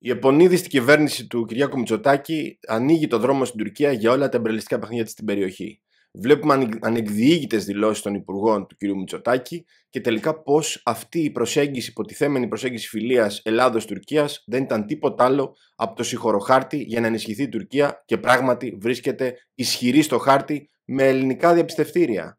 Η επωνίδη κυβέρνηση του Κυριάκου Μητσοτάκη ανοίγει το δρόμο στην Τουρκία για όλα τα εμπρελιστικά παιχνίδια της στην περιοχή. Βλέπουμε ανεκδιήγητες δηλώσεις των υπουργών του κ. Μητσοτάκη και τελικά πως αυτή η προσέγγιση, υποτιθέμενη προσέγγιση φιλίας Ελλάδος-Τουρκίας δεν ήταν τίποτα άλλο από το συγχωροχάρτη για να ενισχυθεί η Τουρκία και πράγματι βρίσκεται ισχυρή στο χάρτη με ελληνικά διαπιστευτήρια.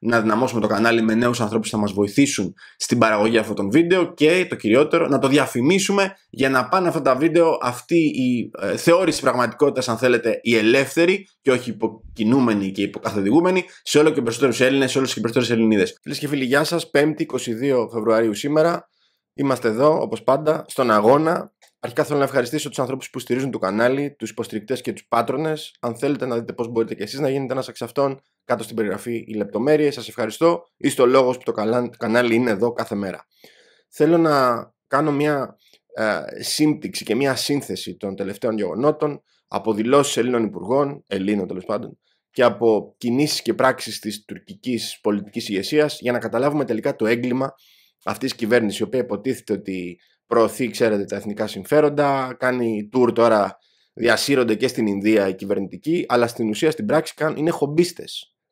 να δυναμώσουμε το κανάλι με νέους ανθρώπους που θα μας βοηθήσουν στην παραγωγή αυτών των βίντεο και το κυριότερο να το διαφημίσουμε για να πάνε αυτά τα βίντεο αυτή η ε, θεώρηση πραγματικότητας αν θέλετε η ελεύθερη και όχι υποκινούμενη και υποκαθοδηγούμενη σε όλο και περισσότερους Έλληνες, σε όλες και περισσότερες Ελληνίδες. Φίλες και φίλοι γεια σας, 5η 22 Φεβρουαρίου σήμερα. Είμαστε εδώ όπως πάντα στον αγώνα Αρχικά θέλω να ευχαριστήσω τους ανθρώπους που στηρίζουν το κανάλι, τους υποστηρικτές και τους πάτρονες. Αν θέλετε να δείτε πώς μπορείτε και εσείς να γίνετε ένας εξ αυτών, κάτω στην περιγραφή οι λεπτομέρειες. Σας ευχαριστώ. Είστε ο λόγος που το κανάλι είναι εδώ κάθε μέρα. Θέλω να κάνω μια ε, σύμπτυξη και μια σύνθεση των τελευταίων γεγονότων από δηλώσεις Ελλήνων υπουργών, Ελλήνων τέλος πάντων, και από κινήσεις και πράξεις της τουρκικής πολιτικής ηγεσίας για να καταλάβουμε τελικά το έγκλημα αυτής της κυβέρνησης, η οποία υποτίθεται ότι προωθεί, ξέρετε, τα εθνικά συμφέροντα, κάνει tour τώρα, διασύρονται και στην Ινδία οι κυβερνητικοί, αλλά στην ουσία στην πράξη είναι χομπίστες.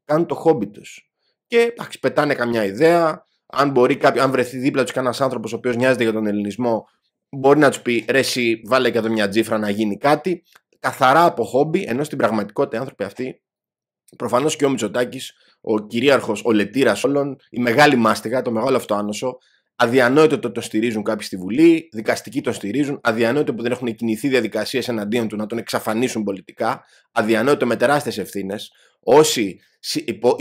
κάνουν το χόμπι τους. Και εντάξει, πετάνε καμιά ιδέα, αν, μπορεί κάποιο, αν βρεθεί δίπλα τους κανένας άνθρωπος ο οποίος νοιάζεται για τον ελληνισμό, μπορεί να τους πει ρε εσύ βάλε και εδώ μια τζίφρα να γίνει κάτι, καθαρά από χόμπι, ενώ στην πραγματικότητα οι άνθρωποι αυτοί, Προφανώς και ο Μητσοτάκης ο κυρίαρχος ο λετήρας όλων, η μεγάλη μάστιγα, το μεγάλο αυτό άνοσο, Αδιανόητο το, το στηρίζουν κάποιοι στη Βουλή, δικαστικοί το στηρίζουν. Αδιανόητο που δεν έχουν κινηθεί διαδικασίες εναντίον του να τον εξαφανίσουν πολιτικά. Αδιανόητο με τεράστιες ευθύνες. Όσοι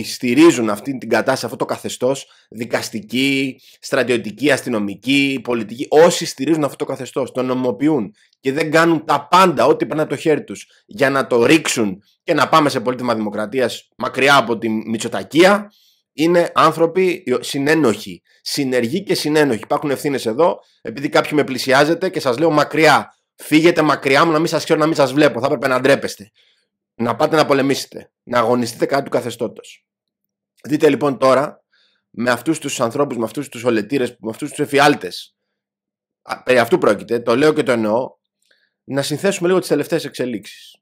στηρίζουν αυτή την κατάσταση, αυτό το καθεστώς, δικαστική, στρατιωτική, αστυνομική, πολιτική. όσοι στηρίζουν αυτό το καθεστώς, το νομοποιούν και δεν κάνουν τα πάντα, ό,τι περνά από το χέρι τους, για να το ρίξουν και να πάμε σε πολίτημα δημοκρατίας μακριά από τη Μητσοτακία, είναι άνθρωποι συνένοχοι. Συνεργοί και συνένοχοι. Υπάρχουν ευθύνες εδώ, επειδή κάποιοι με πλησιάζετε και σας λέω μακριά. Φύγετε μακριά μου να μην σας ξέρω, να μην σας βλέπω. Θα έπρεπε να ντρέπεστε. Να πάτε να πολεμήσετε. Να αγωνιστείτε κατά του καθεστώτος. Δείτε λοιπόν τώρα με αυτούς τους ανθρώπους, με αυτούς τους ολετήρες, με αυτούς τους εφιάλτες. Περί αυτού πρόκειται, το λέω και το εννοώ, να συνθέσουμε λίγο τις τελευταίες εξελίξεις.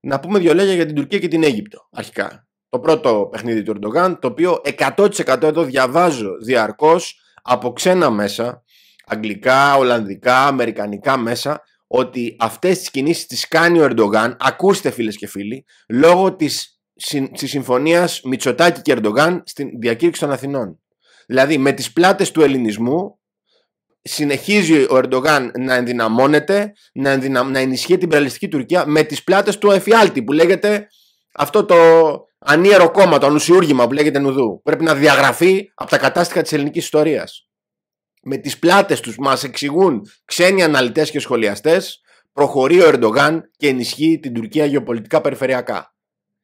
Να πούμε δύο λόγια για την Τουρκία και την Αίγυπτο αρχικά το πρώτο παιχνίδι του Ερντογάν, το οποίο 100% εδώ διαβάζω διαρκώς από ξένα μέσα, αγγλικά, ολλανδικά, αμερικανικά μέσα, ότι αυτές τις κινήσεις τις κάνει ο Ερντογάν, ακούστε φίλες και φίλοι, λόγω της, της συμφωνίας Μητσοτάκη και Ερντογάν στην διακήρυξη των Αθηνών. Δηλαδή με τις πλάτες του ελληνισμού συνεχίζει ο Ερντογάν να ενδυναμώνεται, να, να ενισχύει την πραλιστική Τουρκία με τις πλάτες του εφιάλτη που λέγεται αυτό το ανίερο κόμμα, το ανουσιούργημα που λέγεται Νουδού, πρέπει να διαγραφεί από τα κατάστοιχα της ελληνικής ιστορίας. Με τις πλάτες τους μας εξηγούν ξένοι αναλυτές και σχολιαστές, προχωρεί ο Ερντογάν και ενισχύει την Τουρκία γεωπολιτικά περιφερειακά.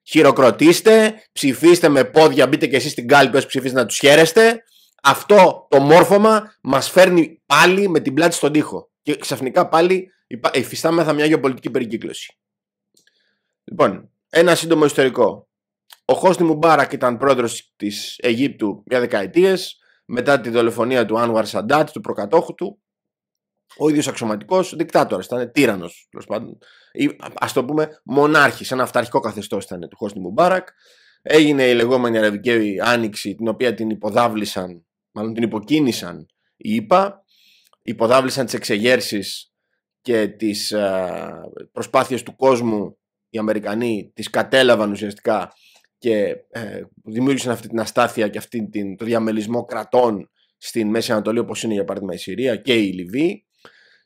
Χειροκροτήστε, ψηφίστε με πόδια, μπείτε και εσείς στην κάλπη όσοι ψηφίζετε να τους χαίρεστε. Αυτό το μόρφωμα μας φέρνει πάλι με την πλάτη στον τοίχο. Και ξαφνικά πάλι υφιστάμεθα μια γεωπολιτική περικύκλωση. Λοιπόν, ένα σύντομο ιστορικό. Ο Χώστι Μουμπάρακ ήταν πρόεδρος της Αιγύπτου για δεκαετίες, μετά τη δολοφονία του Άνουαρ Σαντάτ, του προκατόχου του. Ο ίδιος αξιωματικός δικτάτορας ήταν, τύρανος τέλος πάντων. Ας το πούμε, μονάρχης, ένα αυταρχικό καθεστώς ήταν του Χώστι Μουμπάρακ. Έγινε η λεγόμενη Αραβική Άνοιξη, την οποία την υποδάβλησαν, μάλλον την υποκίνησαν οι ΙΠΑ. Υποδάβλησαν τις εξεγέρσεις και τις ε, προσπάθειες του κόσμου οι Αμερικανοί τις κατέλαβαν ουσιαστικά και ε, δημιούργησαν αυτή την αστάθεια και αυτή την, το διαμελισμό κρατών στην Μέση Ανατολή όπως είναι για παράδειγμα η Συρία και η Λιβύη.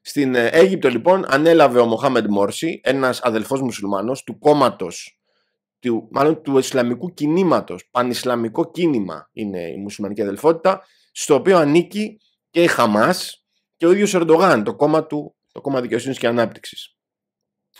Στην ε, Αίγυπτο λοιπόν ανέλαβε ο Μοχάμεντ Μόρση, ένας αδελφός μουσουλμάνος του κόμματος, του, μάλλον του Ισλαμικού κινήματος, πανισλαμικό κίνημα είναι η μουσουλμανική αδελφότητα, στο οποίο ανήκει και η Χαμάς και ο ίδιος Ερντογάν, το κόμμα του, το κόμμα δικαιοσύνης και ανάπτυξης.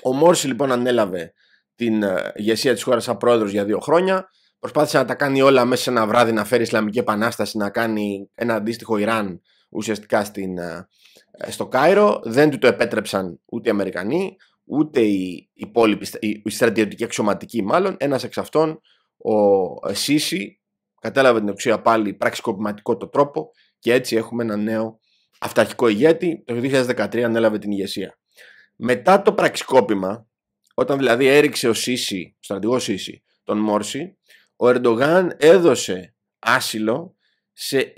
Ο Μόρση λοιπόν ανέλαβε την ε, ηγεσία της χώρας σαν πρόεδρος για δύο χρόνια. Προσπάθησε να τα κάνει όλα μέσα σε ένα βράδυ, να φέρει Ισλαμική Επανάσταση, να κάνει ένα αντίστοιχο Ιράν ουσιαστικά στην, ε, ε, στο Κάιρο. Δεν του το επέτρεψαν ούτε οι Αμερικανοί, ούτε οι υπόλοιποι, οι στρατιωτικοί αξιωματικοί μάλλον. Ένας εξ αυτών, ο Σίση, κατάλαβε την εξουσία πάλι πραξικοπηματικό το τρόπο και έτσι έχουμε ένα νέο αυταρχικό ηγέτη. Το 2013 ανέλαβε την ηγεσία. Μετά το πραξικόπημα, όταν δηλαδή έριξε ο Σίση, ο στρατηγό Σίση, τον Μόρση, ο Ερντογάν έδωσε άσυλο σε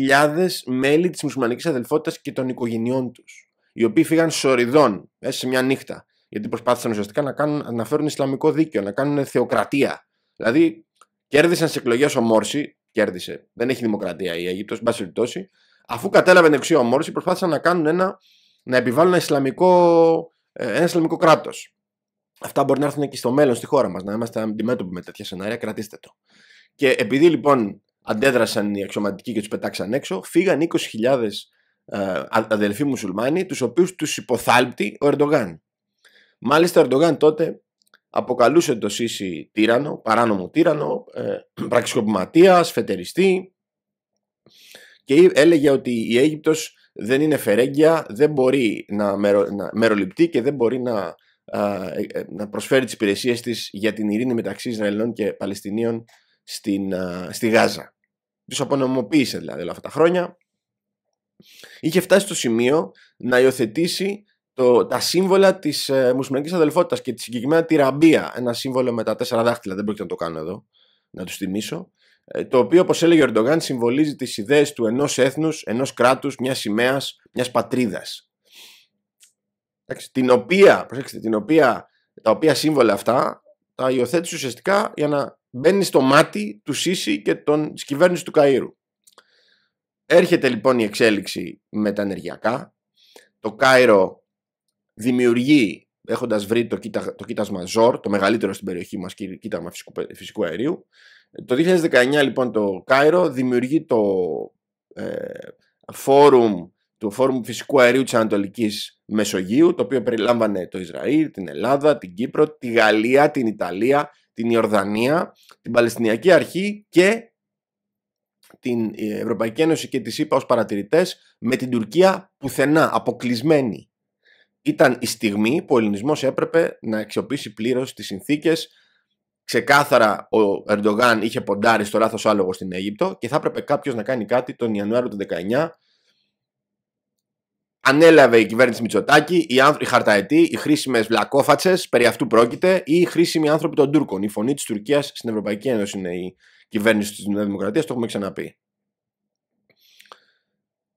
20.000 μέλη της μουσουλμανικής Αδελφότητας και των οικογενειών τους. οι οποίοι φύγαν σοριδών μέσα σε μια νύχτα, γιατί προσπάθησαν ουσιαστικά να, κάνουν, να φέρουν Ισλαμικό δίκαιο, να κάνουν θεοκρατία. Δηλαδή, κέρδισαν σε εκλογές ο Μόρση, κέρδισε, δεν έχει δημοκρατία η Αίγυπτος, μπας περιπτώσει, αφού κατέλαβε την εξουσία ο Μόρση, προσπάθησαν να κάνουν ένα, να επιβάλλουν ένα Ισλαμικό, ε, ένα Ισλαμικό Αυτά μπορεί να έρθουν και στο μέλλον στη χώρα μας, να είμαστε αντιμέτωποι με τέτοια σενάρια, κρατήστε το. Και επειδή λοιπόν αντέδρασαν οι αξιωματικοί και τους πετάξαν έξω, φύγαν 20.000 ε, αδελφοί μουσουλμάνοι, τους οποίους τους υποθάλπτει ο Ερντογάν. Μάλιστα, ο Ερντογάν τότε αποκαλούσε το Σίση τύρανο, παράνομο τύρανο, ε, πραξικοπηματίας, φετεριστή. και έλεγε ότι η Αίγυπτος δεν είναι φερέγγια, δεν μπορεί να, να μεροληπτεί και δεν μπορεί να ε, ε, να προσφέρει τις υπηρεσίες της για την ειρήνη μεταξύ Ισραηλών και Παλαιστινίων στην, στη Γάζα. Τους απονομοποίησε δηλαδή όλα αυτά τα χρόνια. Είχε φτάσει στο σημείο να υιοθετήσει το, τα σύμβολα της ε, μουσουλμανικής αδελφότητας και τη συγκεκριμένα τη ραμπία, ένα σύμβολο με τα τέσσερα δάχτυλα, δεν πρόκειται να το κάνω εδώ, να τους θυμίσω, ε, το οποίο όπως έλεγε ο Ερντογάν συμβολίζει τις ιδέες του ενός έθνους, ενός κράτους, μιας σημαίας, μιας πατρίδας την οποία, προσέξτε, την οποία, τα οποία σύμβολα αυτά τα υιοθέτεις ουσιαστικά για να μπαίνεις στο μάτι του Σίση και των, κυβέρνησης του Καΐρου. Έρχεται λοιπόν η εξέλιξη με τα ενεργειακά. Το Κάιρο δημιουργεί, έχοντας βρει το, κοίτα, το κοίτασμα ΖΟΡ, το μεγαλύτερο στην περιοχή μας κοίταμα φυσικού, φυσικού αερίου. Το 2019 λοιπόν το Κάιρο δημιουργεί το ε, φόρουμ του Φόρουμ Φυσικού Αερίου της Ανατολικής Μεσογείου, το οποίο περιλάμβανε το Ισραήλ, την Ελλάδα, την Κύπρο, τη Γαλλία, την Ιταλία, την Ιορδανία, την Παλαιστινιακή Αρχή και την ε, Ευρωπαϊκή Ένωση και της ΣΥΠΑ ως παρατηρητές με την Τουρκία πουθενά, αποκλεισμένη. Ήταν η στιγμή που ο ελληνισμός έπρεπε να αξιοποιήσει πλήρως τις συνθήκες. Ξεκάθαρα ο Ερντογάν είχε ποντάρει στο λάθος άλογο στην Αίγυπτο και θα έπρεπε κάποιος να κάνει κάτι τον Ιανουάριο του Ανέλαβε η κυβέρνηση Μητσοτάκη, οι, άνθρωποι, οι χαρταετοί, οι χρήσιμες βλακόφατσες, περί αυτού πρόκειται, ή οι χρήσιμοι άνθρωποι των Τούρκων. Η φωνή της Τουρκίας στην Ευρωπαϊκή Ένωση είναι η κυβέρνηση της Νέας Δημοκρατίας, το έχουμε ξαναπεί.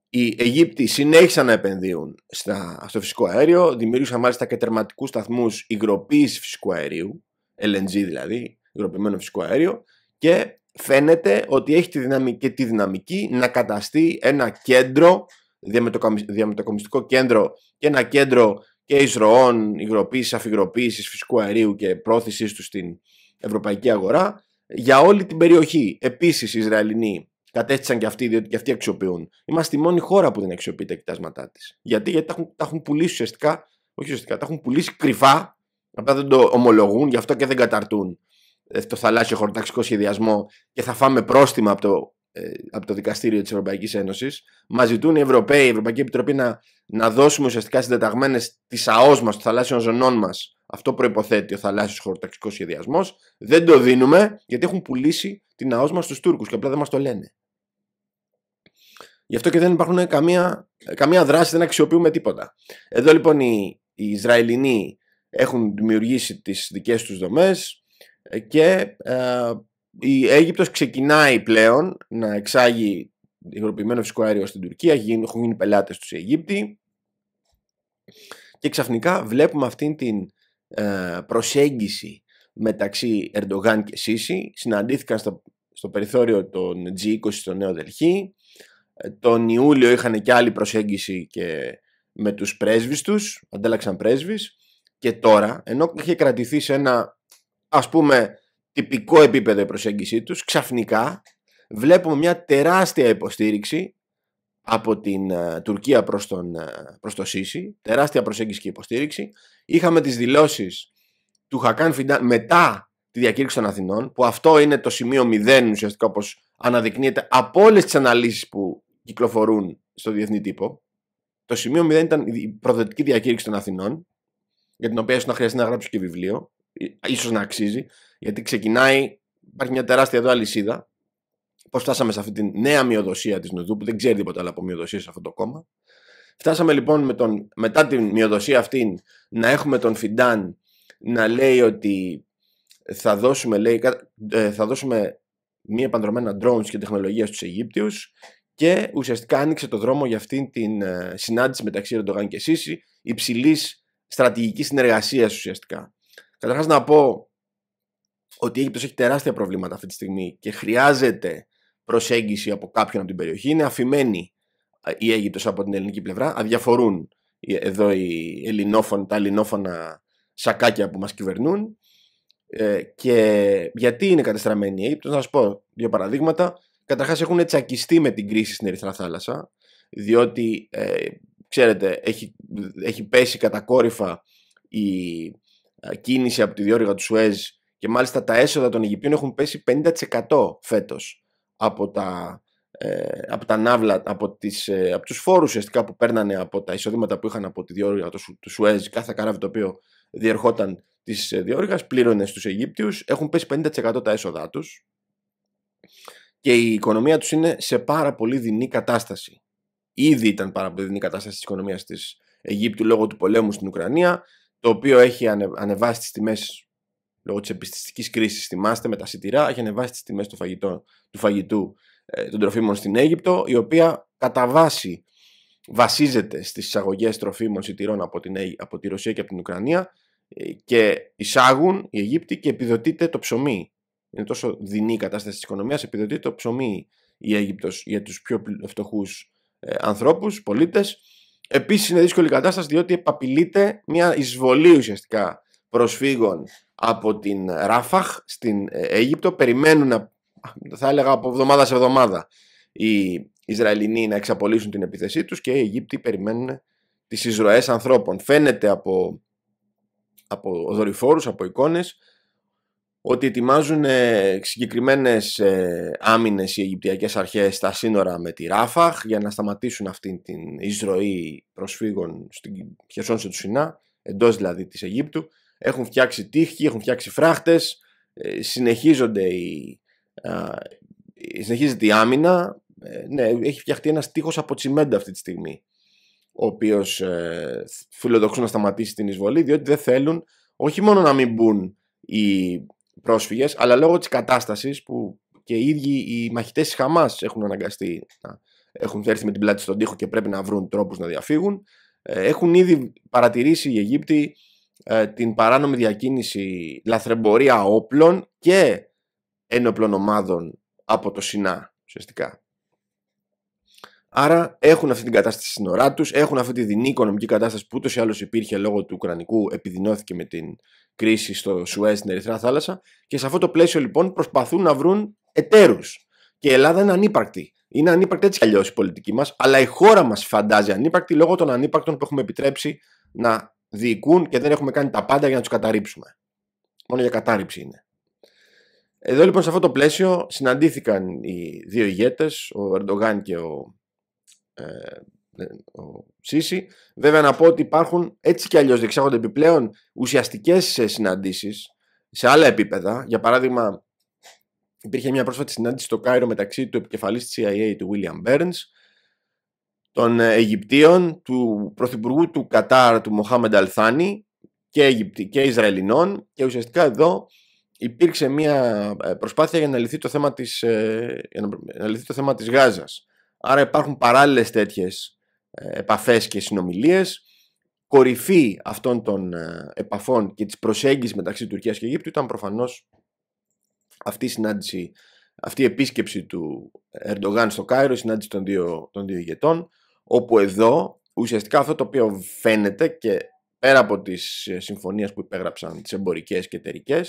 Οι Αιγύπτιοι συνέχισαν να επενδύουν στα, στο φυσικό αέριο, δημιούργησαν μάλιστα και τερματικούς σταθμούς υγροποίησης φυσικού αερίου, LNG δηλαδή, υγροποιημένο φυσικό αέριο, και φαίνεται ότι έχει τη δυναμική, και τη δυναμική να καταστεί ένα κέντρο διαμετακομιστικό κέντρο και ένα κέντρο και εισρωών, υγροποίησης, αφιγροποίησης φυσικού αερίου και πρόθεσής τους στην ευρωπαϊκή αγορά για όλη την περιοχή. Επίσης, οι Ισραηλινοί κατέστησαν και αυτοί, διότι και αυτοί αξιοποιούν. Είμαστε η μόνη χώρα που δεν αξιοποιεί τα κοιτάσματά της. Γιατί, γιατί τα, έχουν, έχουν πουλήσει ουσιαστικά, όχι ουσιαστικά, τα έχουν πουλήσει κρυφά, απλά δεν το ομολογούν, γι' αυτό και δεν καταρτούν ε, το θαλάσσιο χορταξικό σχεδιασμό και θα φάμε πρόστιμα από το ε, από το Δικαστήριο της Ευρωπαϊκής Ένωσης, μας ζητούν οι Ευρωπαίοι, η Ευρωπαϊκή Επιτροπή να, να δώσουμε ουσιαστικά συντεταγμένες τη ΑΟΣ μας των θαλάσσιων ζωνών μας, Αυτό προποθέτει ο θαλάσσιος χωροταξικός σχεδιασμός. Δεν το δίνουμε γιατί έχουν πουλήσει την ΑΟΣ μας στους Τούρκους και απλά δεν μας το λένε. Γι' αυτό και δεν υπάρχουν καμία, καμία δράση, δεν αξιοποιούμε τίποτα. Εδώ λοιπόν οι, οι Ισραηλινοί έχουν δημιουργήσει τις δικές τους δομές. Ε, και ε, η Αίγυπτος ξεκινάει πλέον να εξάγει υγροποιημένο φυσικό αέριο στην Τουρκία, έχουν γίνει πελάτες τους οι και ξαφνικά βλέπουμε αυτήν την ε, προσέγγιση μεταξύ Ερντογάν και Σίση. Συναντήθηκαν στο, στο περιθώριο των G20 στο Νέο Δελχή. Ε, τον Ιούλιο είχαν και άλλη προσέγγιση και με τους πρέσβεις τους, αντέλαξαν πρέσβεις. Και τώρα, ενώ είχε κρατηθεί σε ένα, ας πούμε, τυπικό επίπεδο η προσέγγιση τους, ξαφνικά βλέπουμε μια τεράστια υποστήριξη από την ε, Τουρκία προς, τον, ε, προς το Σίσι, τεράστια προσέγγιση και υποστήριξη. Είχαμε τις δηλώσεις του Χακάν Φιντάν μετά τη διακήρυξη των Αθηνών, που αυτό είναι το σημείο μηδέν ουσιαστικά όπως αναδεικνύεται από όλες τις αναλύσεις που κυκλοφορούν στο διεθνή τύπο. Το σημείο μηδέν ήταν η προδοτική διακήρυξη των Αθηνών, για την οποία ίσως να χρειαστεί να γράψω και βιβλίο, ε, ίσως να αξίζει. Γιατί ξεκινάει, υπάρχει μια τεράστια εδώ αλυσίδα. Πώς φτάσαμε σε αυτή τη νέα μειοδοσία της Νοδού, που δεν ξέρει τίποτα άλλο από μειοδοσία σε αυτό το κόμμα. Φτάσαμε λοιπόν με τον, μετά τη μειοδοσία αυτή να έχουμε τον Φιντάν να λέει ότι θα δώσουμε, λέει, ε, θα δώσουμε μη επανδρομένα drones και τεχνολογία στους Αιγύπτιους και ουσιαστικά άνοιξε το δρόμο για αυτήν την ε, συνάντηση μεταξύ Ερντογάν και Σίση υψηλής στρατηγικής συνεργασίας ουσιαστικά. Καταρχάς να πω ότι η Αίγυπτος έχει τεράστια προβλήματα αυτή τη στιγμή και χρειάζεται προσέγγιση από κάποιον από την περιοχή. Είναι αφημένη ε, η Αίγυπτος από την ελληνική πλευρά. Αδιαφορούν εδώ οι ελληνόφων, τα ελληνόφωνα σακάκια που μας κυβερνούν. Ε, και γιατί είναι κατεστραμμένη η Αίγυπτος, να σας πω δύο παραδείγματα. Καταρχάς έχουν τσακιστεί με την κρίση στην Ερυθρά Θάλασσα, διότι, ε, ξέρετε, έχει, έχει πέσει κατακόρυφα η ε, κίνηση από τη διόρυγα του Σουέζ και μάλιστα τα έσοδα των Αιγυπτίων έχουν πέσει 50% φέτος από τα, ε, από τα ναύλα, από, τις, ε, από τους φόρους ουσιαστικά που παίρνανε από τα εισοδήματα που είχαν από τη διόρυγα του, του Σουέζ, κάθε καράβι το οποίο διερχόταν της ε, διόρυγας, πλήρωνε στους Αιγύπτιους, έχουν πέσει 50% τα έσοδά τους και η οικονομία τους είναι σε πάρα πολύ δινή κατάσταση. Ήδη ήταν πάρα πολύ δινή κατάσταση της οικονομίας της Αιγύπτου λόγω του πολέμου στην Ουκρανία, το οποίο έχει ανεβάσει τις τιμές λόγω της επιστημική κρίση. Θυμάστε με τα σιτηρά, έχει ανεβάσει τις τιμές του, φαγητού, φαγητού ε, των τροφίμων στην Αίγυπτο, η οποία κατά βάση βασίζεται στις εισαγωγές τροφίμων σιτηρών από, από τη Ρωσία και από την Ουκρανία ε, και εισάγουν οι Αιγύπτιοι και επιδοτείται το ψωμί. Είναι τόσο δεινή η κατάσταση της οικονομίας, επιδοτείται το ψωμί η Αίγυπτος για τους πιο φτωχούς ε, ανθρώπους, πολίτες. Επίσης είναι δύσκολη η κατάσταση διότι επαπειλείται μια εισβολή ουσιαστικά προσφύγων από την Ράφαχ στην ε, Αίγυπτο. Περιμένουν, θα έλεγα, από εβδομάδα σε εβδομάδα οι Ισραηλινοί να εξαπολύσουν την επιθεσή τους και οι Αιγύπτιοι περιμένουν τις εισρωές ανθρώπων. Φαίνεται από, από δορυφόρους, από εικόνες, ότι ετοιμάζουν ε, συγκεκριμένες ε, άμυνες οι Αιγυπτιακές αρχές στα σύνορα με τη Ράφαχ για να σταματήσουν αυτή την εισρωή προσφύγων στην χερσόνησο του Σινά, εντός δηλαδή της Αιγύπτου έχουν φτιάξει τείχη, έχουν φτιάξει φράχτες, ε, συνεχίζονται οι, συνεχίζεται η άμυνα. Ε, ναι, έχει φτιαχτεί ένας τείχος από τσιμέντα αυτή τη στιγμή, ο οποίος ε, φιλοδοξούν να σταματήσει την εισβολή, διότι δεν θέλουν όχι μόνο να μην μπουν οι πρόσφυγες, αλλά λόγω της κατάστασης που και οι ίδιοι οι μαχητές της Χαμάς έχουν αναγκαστεί να έχουν έρθει με την πλάτη στον τοίχο και πρέπει να βρουν τρόπους να διαφύγουν. Έχουν ήδη παρατηρήσει οι Αιγύπτιοι ε, την παράνομη διακίνηση λαθρεμπορία όπλων και ένοπλων ομάδων από το ΣΥΝΑ ουσιαστικά. Άρα έχουν αυτή την κατάσταση στην ώρα τους, έχουν αυτή τη δεινή οικονομική κατάσταση που ούτως ή άλλως υπήρχε λόγω του Ουκρανικού, επιδεινώθηκε με την κρίση στο Σουέζ στην Ερυθρά Θάλασσα. Και σε αυτό το πλαίσιο λοιπόν προσπαθούν να βρουν εταίρους. Και η Ελλάδα είναι ανύπαρκτη. Είναι ανύπαρκτη έτσι κι αλλιώς η πολιτική μας, αλλά η χώρα μας φαντάζει ανύπαρκτη λόγω των ανύπαρκτων που έχουμε επιτρέψει να διοικούν και δεν έχουμε κάνει τα πάντα για να τους καταρρύψουμε. Μόνο για κατάρρυψη είναι. Εδώ λοιπόν σε αυτό το πλαίσιο συναντήθηκαν οι δύο ηγέτες, ο Ερντογάν και ο, ε, ε Σίση. Βέβαια να πω ότι υπάρχουν έτσι κι αλλιώς διεξάγονται επιπλέον ουσιαστικές ε, συναντήσεις σε άλλα επίπεδα. Για παράδειγμα υπήρχε μια πρόσφατη συνάντηση στο Κάιρο μεταξύ του επικεφαλής της CIA του William Burns των ε, Αιγυπτίων, του Πρωθυπουργού του Κατάρ, του Μοχάμεντ Αλθάνη και, Αιγυπτι, και Ισραηλινών και ουσιαστικά εδώ υπήρξε μια ε, προσπάθεια για να λυθεί το θέμα της, ε, για το θέμα της Γάζας. Άρα υπάρχουν παράλληλες τέτοιες επαφές και συνομιλίες. Κορυφή αυτών των επαφών και της προσέγγισης μεταξύ Τουρκίας και Αιγύπτου ήταν προφανώς αυτή η αυτή η επίσκεψη του Ερντογάν στο Κάιρο, η συνάντηση των δύο, των δύο ηγετών, Όπου εδώ ουσιαστικά αυτό το οποίο φαίνεται και πέρα από τις ε, συμφωνίες που υπέγραψαν τις εμπορικές και εταιρικές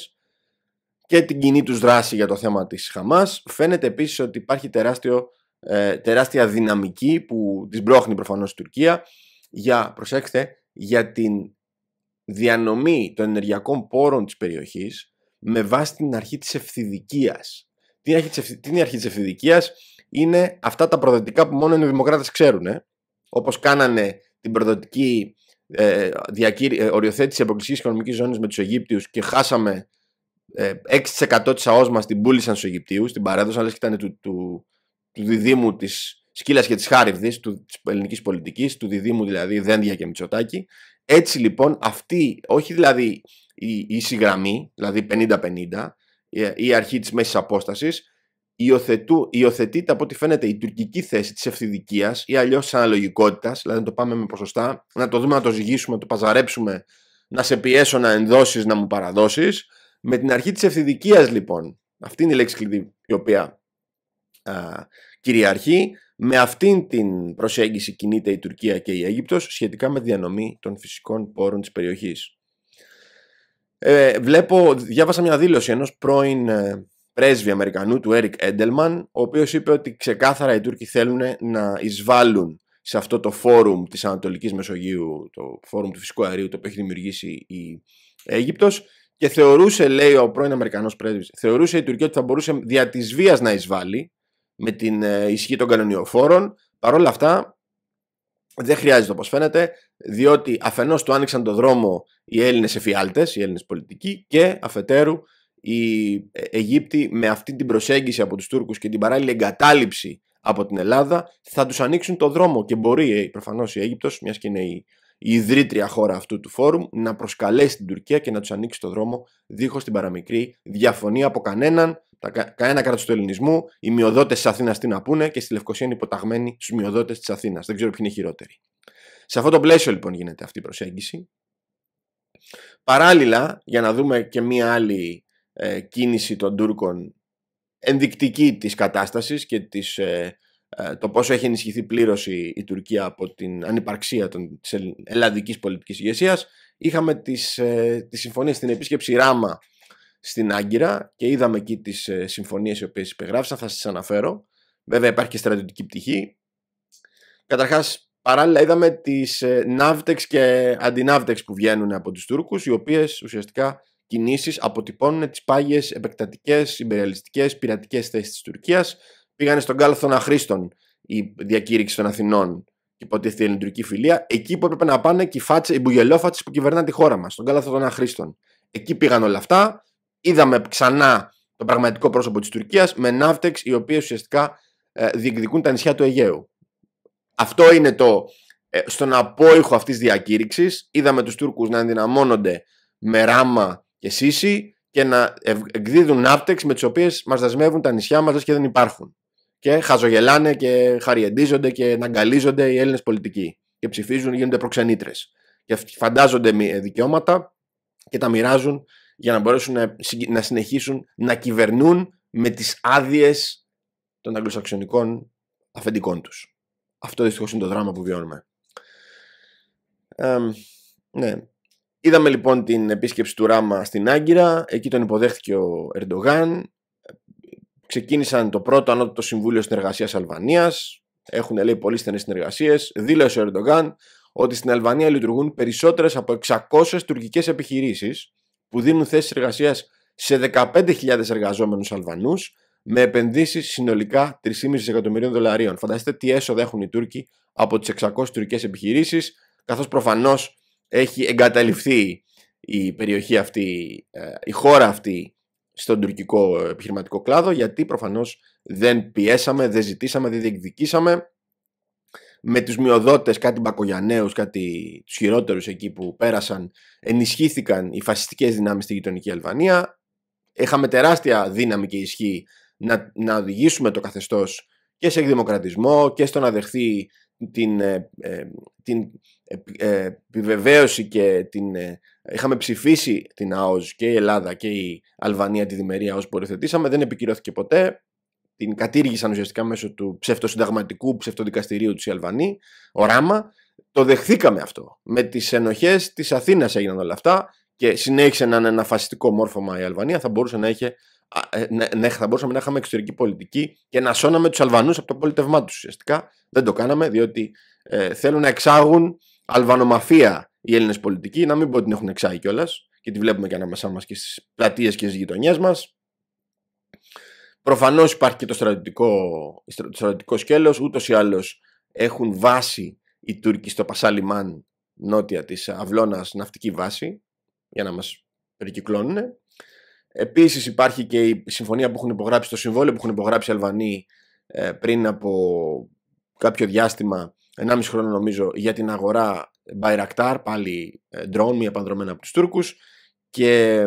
και την κοινή τους δράση για το θέμα της Χαμάς φαίνεται επίσης ότι υπάρχει τεράστιο, ε, τεράστια δυναμική που τις μπρόχνει προφανώς η Τουρκία για, προσέξτε, για την διανομή των ενεργειακών πόρων της περιοχής με βάση την αρχή της ευθυδικίας. Τι είναι η αρχή της ευθυδικίας? είναι αυτά τα προδοτικά που μόνο οι δημοκράτες ξέρουν. Ε? Όπως κάνανε την προδοτική ε, διακύρι, ε, οριοθέτηση αποκλειστικής οικονομικής ζώνης με τους Αιγύπτιους και χάσαμε 6% της ΑΟ μας την πούλησαν στους Αιγυπτίους, την παρέδωσαν, λες και ήταν του, του, του διδήμου της σκύλας και της Χάριβδης, του, Ελληνικής Πολιτικής, του διδήμου δηλαδή Δένδια και Μητσοτάκη. Έτσι λοιπόν αυτή, όχι δηλαδή η, ιση συγγραμμή, δηλαδή 50-50, ε, η, αρχή της μέσης απόστασης υιοθετού, υιοθετείται από ό,τι φαίνεται η τουρκική θέση της ευθυδικίας ή αλλιώς της αναλογικότητας, δηλαδή να το πάμε με ποσοστά, να το δούμε, να το ζυγίσουμε, να το παζαρέψουμε, να σε πιέσω να ενδώσεις, να μου παραδώσεις. Με την αρχή της ευθυδικίας, λοιπόν, αυτή είναι η λέξη κλειδί η οποία α, κυριαρχεί. Με αυτήν την προσέγγιση κινείται η Τουρκία και η Αίγυπτος σχετικά με διανομή των φυσικών πόρων της περιοχής. Ε, βλέπω, διάβασα μια δήλωση ενός πρώην ε, πρέσβη Αμερικανού του Έρικ Έντελμαν, ο οποίος είπε ότι ξεκάθαρα οι Τούρκοι θέλουν να εισβάλλουν σε αυτό το φόρουμ της Ανατολικής Μεσογείου, το φόρουμ του φυσικού αερίου, το οποίο έχει δημιουργήσει η Αίγυπτος και θεωρούσε, λέει ο πρώην Αμερικανός πρέσβης, θεωρούσε η Τουρκία ότι θα μπορούσε δια της βίας να εισβάλλει με την ε, ισχύ των κανονιοφόρων. Παρ' όλα αυτά δεν χρειάζεται όπως φαίνεται, διότι αφενός του άνοιξαν το δρόμο οι Έλληνες εφιάλτες, οι Έλληνες πολιτικοί και αφετέρου οι ε, Αιγύπτιοι με αυτή την προσέγγιση από τους Τούρκους και την παράλληλη εγκατάλειψη από την Ελλάδα θα τους ανοίξουν το δρόμο και μπορεί ε, προφανώς η Αίγυπτος, μιας και είναι η, ιδρύτρια χώρα αυτού του φόρουμ, να προσκαλέσει την Τουρκία και να τους ανοίξει το δρόμο δίχως την παραμικρή διαφωνία από κανέναν, τα, κανένα κράτος του ελληνισμού, οι μειοδότες της αθήνας τι να πούνε και στη Λευκοσία είναι υποταγμένοι στους μειοδότες της Αθήνας. Δεν ξέρω ποιοι είναι χειρότεροι. Σε αυτό το πλαίσιο λοιπόν γίνεται αυτή η προσέγγιση. Παράλληλα, για να δούμε και μία άλλη ε, κίνηση των Τούρκων ενδεικτική της κατάστασης και της, ε, ε, το πόσο έχει ενισχυθεί πλήρως η, Τουρκία από την ανυπαρξία των, της ελλαδικής πολιτικής ηγεσίας. Είχαμε τις, ε, τις συμφωνίες στην επίσκεψη Ράμα στην Άγκυρα και είδαμε εκεί τις ε, συμφωνίες οι οποίες υπεγράφησαν, θα σας αναφέρω. Βέβαια υπάρχει και στρατιωτική πτυχή. Καταρχάς παράλληλα είδαμε τις ε, και αντινάβτεξ που βγαίνουν από τους Τούρκους, οι οποίες ουσιαστικά κινήσεις αποτυπώνουν τις πάγιες επεκτατικές, υπεριαλιστικές, πειρατικές θέσεις της Τουρκίας. Πήγανε στον κάλαθο των αχρήστων η διακήρυξη των Αθηνών και υποτίθεται η ελληνική φιλία. Εκεί που έπρεπε να πάνε και οι, φάτσε, οι μπουγελόφατσε που κυβερνά τη χώρα μας, στον κάλαθο των αχρήστων. Εκεί πήγαν όλα αυτά. Είδαμε ξανά το πραγματικό πρόσωπο της Τουρκίας με ναύτεξ οι οποίε ουσιαστικά ε, διεκδικούν τα νησιά του Αιγαίου. Αυτό είναι το. Ε, στον απόϊχο αυτής της διακήρυξης είδαμε τους Τούρκους να ενδυναμώνονται με ράμα και και να εκδίδουν άπτεξ με τις οποίες μας δασμεύουν τα νησιά μας και δεν υπάρχουν. Και χαζογελάνε και χαριεντίζονται και ναγκαλίζονται οι Έλληνες πολιτικοί. Και ψηφίζουν, γίνονται προξενήτρες. Και φαντάζονται ε, δικαιώματα και τα μοιράζουν για να μπορέσουν να συνεχίσουν να κυβερνούν με τις άδειες των αγγλοσαξονικών αφεντικών τους. Αυτό δυστυχώς είναι το δράμα που βιώνουμε. ναι. Είδαμε λοιπόν την επίσκεψη του Ράμα στην Άγκυρα, εκεί τον υποδέχτηκε ο Ερντογάν, ξεκίνησαν το πρώτο ανώτατο Συμβούλιο συνεργασίας Αλβανίας. έχουν λέει πολύ στενές συνεργασίες, δήλωσε ο Ερντογάν ότι στην Αλβανία λειτουργούν περισσότερες από 600 τουρκικές επιχειρήσεις που δίνουν θέσεις εργασίας σε 15.000 εργαζόμενους Αλβανούς με επενδύσεις συνολικά 3,5 εκατομμυρίων δολαρίων. Φανταστείτε τι έσοδα έχουν οι Τούρκοι από τις 600 τουρκικές επιχειρήσεις καθώς προφανώς έχει εγκαταληφθεί η περιοχή αυτή, ε, η χώρα αυτή στον τουρκικό επιχειρηματικό κλάδο γιατί προφανώς δεν πιέσαμε, δεν ζητήσαμε, δεν διεκδικήσαμε με τους μειοδότες, κάτι μπακογιανέους, κάτι τους χειρότερους εκεί που πέρασαν, ενισχύθηκαν οι φασιστικές δυνάμεις στη γειτονική Αλβανία. Έχαμε τεράστια δύναμη και ισχύ να, να οδηγήσουμε το καθεστώς και σε εκδημοκρατισμό και στο να δεχθεί την, ε, ε, την ε, επιβεβαίωση και την, είχαμε ψηφίσει την ΑΟΣ και η Ελλάδα και η Αλβανία τη διμερία ΑΟΣ που οριοθετήσαμε, δεν επικυρώθηκε ποτέ. Την κατήργησαν ουσιαστικά μέσω του ψευτοσυνταγματικού ψευτοδικαστηρίου του οι Αλβανοί, ο Το δεχθήκαμε αυτό. Με τις ενοχές της Αθήνας έγιναν όλα αυτά και συνέχισε να είναι ένα φασιστικό μόρφωμα η Αλβανία. Θα μπορούσε να είχε ε, ναι, ναι, θα μπορούσαμε να είχαμε εξωτερική πολιτική και να σώναμε τους Αλβανούς από το πολίτευμά τους ουσιαστικά. Δεν το κάναμε, διότι ε, θέλουν να εξάγουν αλβανομαφία οι Έλληνες πολιτικοί, να μην πω ότι την έχουν εξάγει κιόλας και τη βλέπουμε και ανάμεσά μας και στις πλατείες και στις γειτονιές μας. Προφανώς υπάρχει και το στρατιωτικό, στρατιωτικό σκέλος. Ούτως ή άλλως έχουν βάση οι Τούρκοι στο Πασάλιμάν νότια της Αυλώνας ναυτική βάση για να μας περικυκλώνουν. Επίσης υπάρχει και η συμφωνία που έχουν υπογράψει, το συμβόλαιο που έχουν υπογράψει οι Αλβανοί ε, πριν από κάποιο διάστημα, 1,5 χρόνο νομίζω, για την αγορά Bayraktar, πάλι ε, drone, μια επανδρομένα από τους Τούρκους και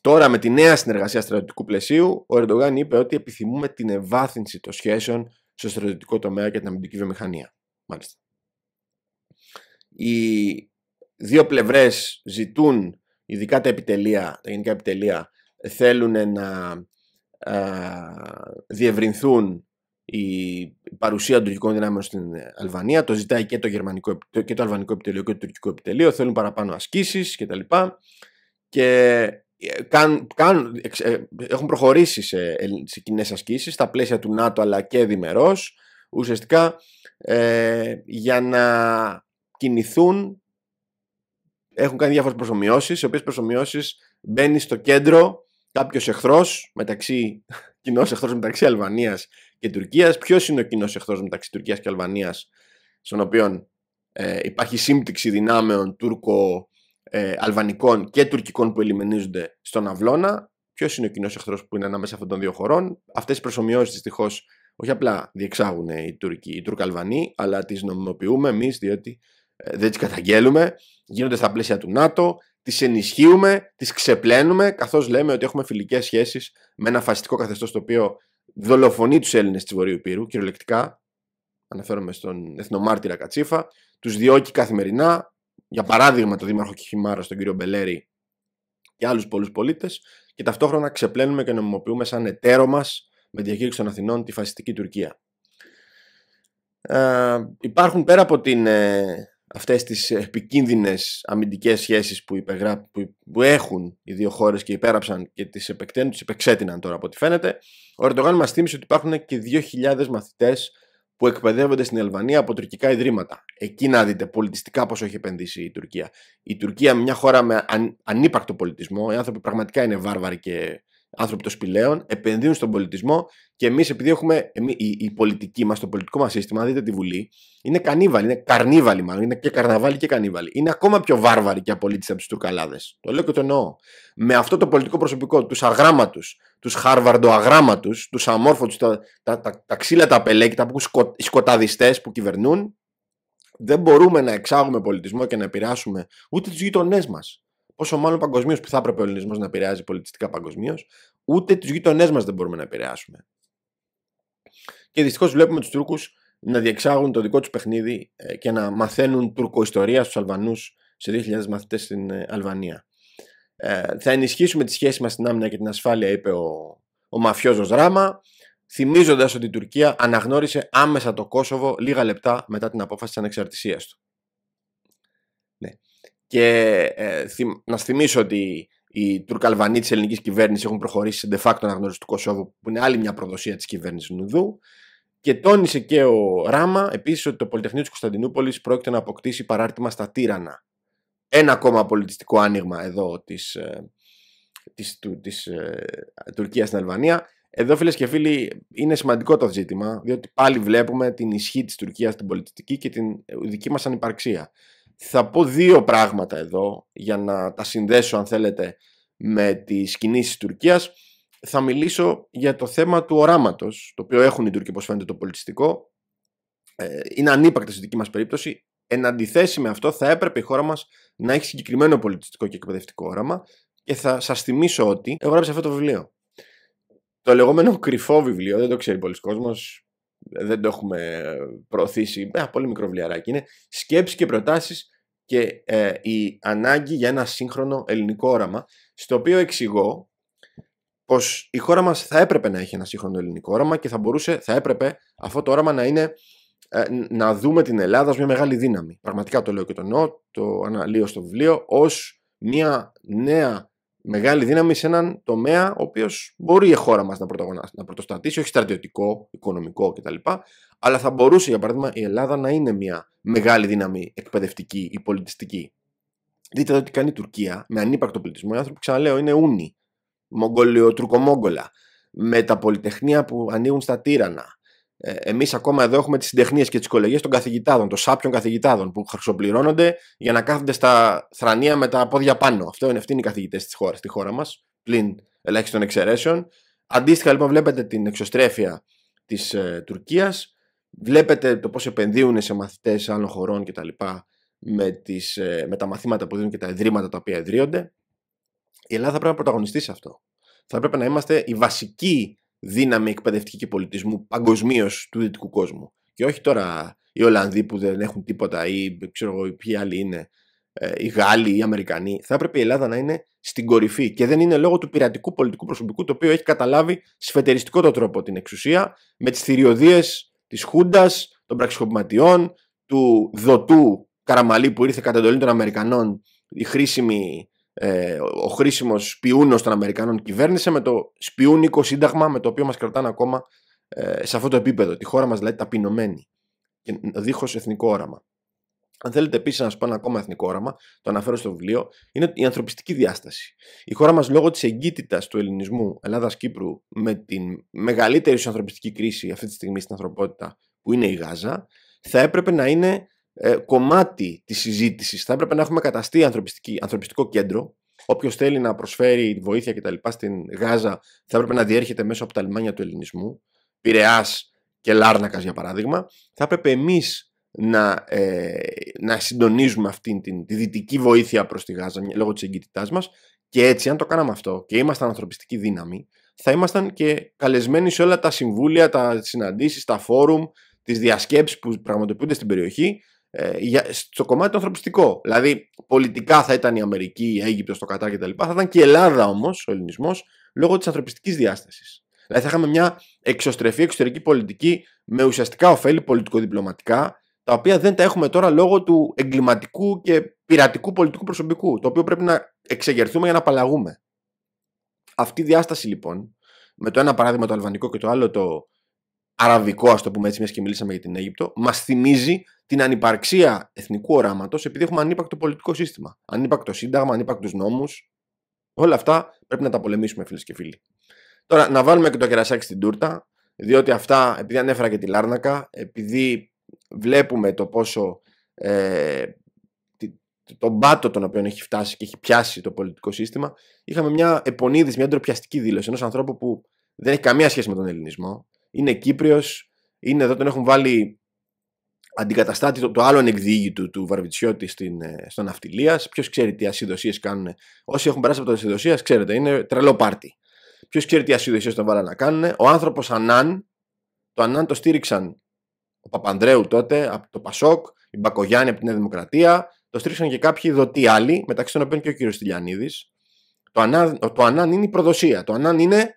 τώρα με τη νέα συνεργασία στρατιωτικού πλαισίου ο Ερντογάν είπε ότι επιθυμούμε την ευάθυνση των σχέσεων στο στρατιωτικό τομέα και την αμυντική βιομηχανία. Μάλιστα. Οι δύο πλευρές ζητούν, ειδικά τα επιτελεία, τα γενικά επιτελεία, θέλουν να διευρυνθούν η παρουσία των τουρκικών δυνάμεων στην Αλβανία. Το ζητάει και το, γερμανικό, και το αλβανικό επιτελείο και το τουρκικό επιτελείο. Θέλουν παραπάνω ασκήσεις κτλ. Και, καν, ε, ε, έχουν προχωρήσει σε, ε, σε κοινές ασκήσεις στα πλαίσια του ΝΑΤΟ αλλά και διμερό ουσιαστικά ε, για να κινηθούν έχουν κάνει διάφορες προσωμιώσεις οι οποίες προσωμιώσεις μπαίνει στο κέντρο κάποιος εχθρός μεταξύ. κοινός εχθρός μεταξύ Αλβανίας και Τουρκίας. Ποιος είναι ο κοινός εχθρός μεταξύ Τουρκίας και Αλβανίας, στον οποίο ε, υπάρχει σύμπτυξη δυνάμεων Τούρκο. Ε, αλβανικών και τουρκικών που ελιμενίζονται στον Αυλώνα. Ποιος είναι ο κοινός εχθρός που είναι ανάμεσα αυτών των δύο χωρών. Αυτές οι προσωμιώσεις δυστυχώς όχι απλά διεξάγουν οι Τούρκοι, οι Τουρκαλβανοί, αλλά τις νομιμοποιούμε εμείς διότι ε, δεν τις καταγγέλουμε. Γίνονται στα πλαίσια του ΝΑΤΟ τις ενισχύουμε, τις ξεπλένουμε, καθώς λέμε ότι έχουμε φιλικές σχέσεις με ένα φασιστικό καθεστώς το οποίο δολοφονεί τους Έλληνες της Βορείου Πύρου, κυριολεκτικά, αναφέρομαι στον εθνομάρτυρα Κατσίφα, τους διώκει καθημερινά, για παράδειγμα το Δήμαρχο Κιχημάρα, τον κύριο Μπελέρη και άλλους πολλούς πολίτες, και ταυτόχρονα ξεπλένουμε και νομιμοποιούμε σαν εταίρο μας με διακήρυξη των Αθηνών τη φασιστική Τουρκία. Ε, υπάρχουν πέρα από την ε, αυτές τις επικίνδυνες αμυντικές σχέσεις που, που, έχουν οι δύο χώρες και υπέραψαν και τις επεκτείνουν, τις υπεξέτειναν τώρα από ό,τι φαίνεται, ο Ερντογάν μας θύμισε ότι υπάρχουν και 2.000 μαθητές που εκπαιδεύονται στην Αλβανία από τουρκικά ιδρύματα. Εκεί να δείτε πολιτιστικά πόσο έχει επενδύσει η Τουρκία. Η Τουρκία, μια χώρα με αν... ανύπαρκτο πολιτισμό, οι άνθρωποι πραγματικά είναι βάρβαροι και άνθρωποι των σπηλαίων, επενδύουν στον πολιτισμό και εμείς, επειδή έχουμε εμείς, η, πολιτική μας, το πολιτικό μας σύστημα, δείτε τη Βουλή, είναι κανίβαλη, είναι καρνίβαλη μάλλον, είναι και καρναβάλι και κανίβαλη. Είναι ακόμα πιο βάρβαροι και απολύτω από τους Τουρκαλάδες. Το λέω και το εννοώ. Με αυτό το πολιτικό προσωπικό, τους αγράμματους, τους χάρβαρντο τους αμόρφωτους, τα, τα, τα, τα, ξύλα τα πελέκτα, που σκο, οι σκοταδιστές που κυβερνούν, δεν μπορούμε να εξάγουμε πολιτισμό και να επηρεάσουμε ούτε τους γειτονές μας. Πόσο μάλλον παγκοσμίως που θα έπρεπε ο ελληνισμός να επηρεάζει πολιτιστικά παγκοσμίως, ούτε τους γείτονέ μας δεν μπορούμε να επηρεάσουμε. Και δυστυχώς βλέπουμε τους Τούρκους να διεξάγουν το δικό τους παιχνίδι ε, και να μαθαίνουν τουρκοϊστορία στους Αλβανούς σε 2.000 μαθητές στην ε, Αλβανία. Ε, θα ενισχύσουμε τη σχέση μας στην άμυνα και την ασφάλεια, είπε ο, ο μαφιόζος Ράμα, θυμίζοντας ότι η Τουρκία αναγνώρισε άμεσα το Κόσοβο λίγα λεπτά μετά την απόφαση της ανεξαρτησίας του. Και ε, θυ, να θυμίσω ότι οι Τουρκαλβανοί τη ελληνικής κυβέρνησης έχουν προχωρήσει σε de facto αναγνώριση του Κωσόβου, που είναι άλλη μια προδοσία της κυβέρνησης Νουδού. Και τόνισε και ο Ράμα επίσης ότι το Πολυτεχνείο της Κωνσταντινούπολης πρόκειται να αποκτήσει παράρτημα στα τύρανα. Ένα ακόμα πολιτιστικό άνοιγμα εδώ της της, ε, ε, Τουρκίας στην Αλβανία. Εδώ φίλες και φίλοι είναι σημαντικό το ζήτημα διότι πάλι βλέπουμε την ισχύ της Τουρκίας στην πολιτιστική και την ε, δική μας ανυπαρξία. Θα πω δύο πράγματα εδώ για να τα συνδέσω αν θέλετε με τις κινήσεις της Τουρκίας. Θα μιλήσω για το θέμα του οράματος, το οποίο έχουν οι Τούρκοι όπως φαίνεται το πολιτιστικό. Ε, είναι ανύπακτο στη δική μας περίπτωση. Εν αντιθέσει με αυτό θα έπρεπε η χώρα μας να έχει συγκεκριμένο πολιτιστικό και εκπαιδευτικό όραμα και θα σας θυμίσω ότι εγώ γράψει αυτό το βιβλίο. Το λεγόμενο κρυφό βιβλίο, δεν το ξέρει πολλοί κόσμος, δεν το έχουμε προωθήσει, πολύ μικρό είναι, σκέψεις και προτάσεις και ε, η ανάγκη για ένα σύγχρονο ελληνικό όραμα, στο οποίο εξηγώ πως η χώρα μας θα έπρεπε να έχει ένα σύγχρονο ελληνικό όραμα και θα μπορούσε, θα έπρεπε αυτό το όραμα να είναι ε, να δούμε την Ελλάδα ως μια μεγάλη δύναμη. Πραγματικά το λέω και το εννοώ, το αναλύω στο βιβλίο, ως μια νέα μεγάλη δύναμη σε έναν τομέα ο οποίος μπορεί η χώρα μας να, να πρωτοστατήσει, όχι στρατιωτικό, οικονομικό κτλ. Αλλά θα μπορούσε, για παράδειγμα, η Ελλάδα να είναι μια μεγάλη δύναμη εκπαιδευτική ή πολιτιστική. Δείτε εδώ τι κάνει η Τουρκία με ανύπαρκτο πολιτισμό. Οι άνθρωποι, ξαναλέω, είναι ούνοι, Μογγολιοτρουκομόγκολα. με τα πολυτεχνία που ανοίγουν στα τύρανα, ε, εμείς εμεί ακόμα εδώ έχουμε τις συντεχνίες και τις κολεγίες των καθηγητάδων, των σάπιων καθηγητάδων που χρυσοπληρώνονται για να κάθονται στα θρανία με τα πόδια πάνω. Αυτό είναι, αυτοί είναι οι καθηγητές της χώρας, στη χώρα μας, πλην ελάχιστων εξαιρέσεων. Αντίστοιχα, λοιπόν, βλέπετε την εξωστρέφεια της ε, Τουρκίας, βλέπετε το πώς επενδύουν σε μαθητές άλλων χωρών κτλ. Με, τις, ε, με τα μαθήματα που δίνουν και τα ιδρύματα τα οποία ιδρύονται. Η Ελλάδα πρέπει να πρωταγωνιστεί σε αυτό. Θα πρέπει να είμαστε η βασική δύναμη εκπαιδευτική και πολιτισμού παγκοσμίως του δυτικού κόσμου. Και όχι τώρα οι Ολλανδοί που δεν έχουν τίποτα ή ξέρω εγώ ποιοι άλλοι είναι, ε, οι Γάλλοι, οι Αμερικανοί. Θα έπρεπε η Ελλάδα να είναι στην κορυφή και δεν είναι λόγω του πειρατικού πολιτικού προσωπικού το οποίο έχει καταλάβει σφετεριστικό το τρόπο την εξουσία με τις θηριωδίες της χούντας, των πραξικοπηματιών, του δοτού Καραμαλή που ήρθε κατά εντολή των Αμερικανών η χρήσιμη ε, ο χρήσιμος σπιούνος των Αμερικανών κυβέρνησε με το σπιούνικο σύνταγμα με το οποίο μας κρατάνε ακόμα ε, σε αυτό το επίπεδο. Τη χώρα μας δηλαδή ταπεινωμένη και δίχως εθνικό όραμα. Αν θέλετε επίσης να σας πω ένα ακόμα εθνικό όραμα, το αναφέρω στο βιβλίο, είναι η ανθρωπιστική διάσταση. Η χώρα μας λόγω της εγκύτητας του ελληνισμού Ελλάδα-Κύπρου με την μεγαλύτερη σου ανθρωπιστική κρίση αυτή τη στιγμή στην ανθρωπότητα που είναι η Γάζα, θα έπρεπε να είναι ε, κομμάτι της συζήτησης. Θα έπρεπε να έχουμε καταστεί ανθρωπιστικό κέντρο. Όποιος θέλει να προσφέρει βοήθεια κτλ. στην Γάζα θα έπρεπε να διέρχεται μέσω από τα λιμάνια του ελληνισμού. Πειραιάς και Λάρνακας, για παράδειγμα. Θα έπρεπε εμείς να, ε, να συντονίζουμε αυτή την, τη δυτική βοήθεια προς τη Γάζα λόγω της εγκύτητάς μας. Και έτσι, αν το κάναμε αυτό και ήμασταν ανθρωπιστική δύναμη, θα ήμασταν και καλεσμένοι σε όλα τα συμβούλια, τα συναντήσεις, τα φόρουμ, τις διασκέψεις που πραγματοποιούνται στην περιοχή ε, στο κομμάτι του ανθρωπιστικό. Δηλαδή, πολιτικά θα ήταν η Αμερική, η Αίγυπτος, το Κατάρ κτλ. Θα ήταν και η Ελλάδα όμως, ο ελληνισμός, λόγω της ανθρωπιστικής διάστασης. Δηλαδή, θα είχαμε μια εξωστρεφή εξωτερική πολιτική με ουσιαστικά ωφέλη πολιτικο-διπλωματικά, τα οποία δεν τα έχουμε τώρα λόγω του εγκληματικού και πειρατικού πολιτικού προσωπικού, το οποίο πρέπει να εξεγερθούμε για να απαλλαγούμε. Αυτή η διάσταση λοιπόν, με το ένα παράδειγμα το αλβανικό και το άλλο το αραβικό, ας το πούμε έτσι, μιας και μιλήσαμε για την Αίγυπτο, μας θυμίζει την ανυπαρξία εθνικού οράματος επειδή έχουμε ανύπακτο πολιτικό σύστημα. Ανύπακτο σύνταγμα, ανύπαρκτους νόμους. Όλα αυτά πρέπει να τα πολεμήσουμε, φίλες και φίλοι. Τώρα, να βάλουμε και το κερασάκι στην τούρτα, διότι αυτά, επειδή ανέφερα και τη Λάρνακα, επειδή βλέπουμε το πόσο. Ε, τον πάτο τον οποίο έχει φτάσει και έχει πιάσει το πολιτικό σύστημα, είχαμε μια επονίδηση, μια ντροπιαστική δήλωση ενός ανθρώπου που δεν έχει καμία σχέση με τον Ελληνισμό είναι κύπριος. είναι εδώ, τον έχουν βάλει αντικαταστάτη το, το άλλο ανεκδίγη του Βαρβιτσιώτη στην, ε, στο Ναυτιλίας. Ποιος ξέρει τι ασυδοσίες κάνουν. Όσοι έχουν περάσει από το ασυδοσία, ξέρετε, είναι τρελό πάρτι. Ποιος ξέρει τι ασυδοσίες τον βάλα να κάνουν. Ο άνθρωπος Ανάν, το Ανάν το στήριξαν ο Παπανδρέου τότε από το Πασόκ, η Μπακογιάννη από την Νέα Δημοκρατία. Το στήριξαν και κάποιοι δοτοί άλλοι, μεταξύ των οποίων και ο κύριος Τηλιανίδη. Το, το Ανάν είναι η προδοσία. Το Ανάν είναι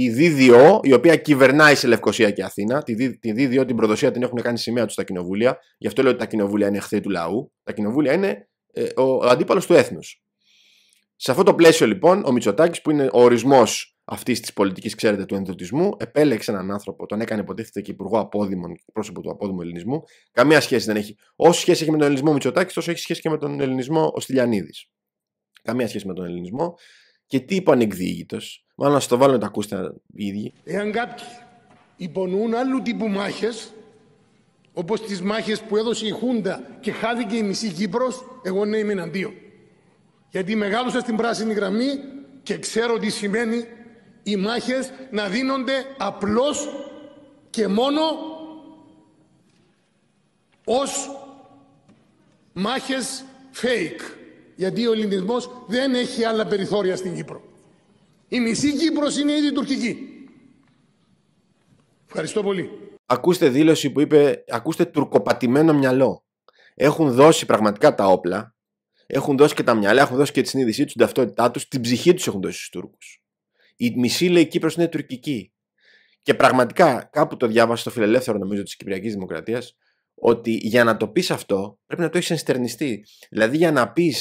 η ΔΔΟ, η οποία κυβερνάει σε Λευκοσία και Αθήνα. Τη, ΔΔΟ την προδοσία την έχουν κάνει σημαία τους στα κοινοβούλια. Γι' αυτό λέω ότι τα κοινοβούλια είναι εχθροί του λαού. Τα κοινοβούλια είναι ε, ο, αντίπαλος του έθνους. Σε αυτό το πλαίσιο λοιπόν, ο Μητσοτάκης, που είναι ο ορισμός αυτής της πολιτικής, ξέρετε, του ενδοτισμού, επέλεξε έναν άνθρωπο, τον έκανε υποτίθεται και υπουργό απόδημων, πρόσωπο του απόδημου ελληνισμού. Καμία σχέση δεν έχει. Όση σχέση έχει με τον ελληνισμό Μητσοτάκης, τόσο έχει σχέση και με τον ελληνισμό ο Στυλιανίδης. Καμία σχέση με τον ελληνισμό. Και τι είπε ο Μάλλον να να τα ακούστε οι ίδιοι. Εάν κάποιοι υπονοούν άλλου τύπου μάχες, όπως τις μάχες που έδωσε η Χούντα και χάθηκε η μισή Κύπρος, εγώ ναι είμαι εναντίον. Γιατί μεγάλωσα στην πράσινη γραμμή και ξέρω τι σημαίνει οι μάχες να δίνονται απλώς και μόνο ως μάχες fake. Γιατί ο ελληνισμός δεν έχει άλλα περιθώρια στην Κύπρο. Η μισή Κύπρος είναι ήδη τουρκική. Ευχαριστώ πολύ. Ακούστε δήλωση που είπε, ακούστε τουρκοπατημένο μυαλό. Έχουν δώσει πραγματικά τα όπλα, έχουν δώσει και τα μυαλά, έχουν δώσει και τη συνείδησή τους, την ταυτότητά τους, την ψυχή τους έχουν δώσει στους Τούρκους. Η μισή λέει Κύπρος είναι τουρκική. Και πραγματικά κάπου το διάβασα στο φιλελεύθερο νομίζω της Κυπριακής Δημοκρατίας ότι για να το πεις αυτό πρέπει να το έχεις ενστερνιστεί. Δηλαδή για να πεις.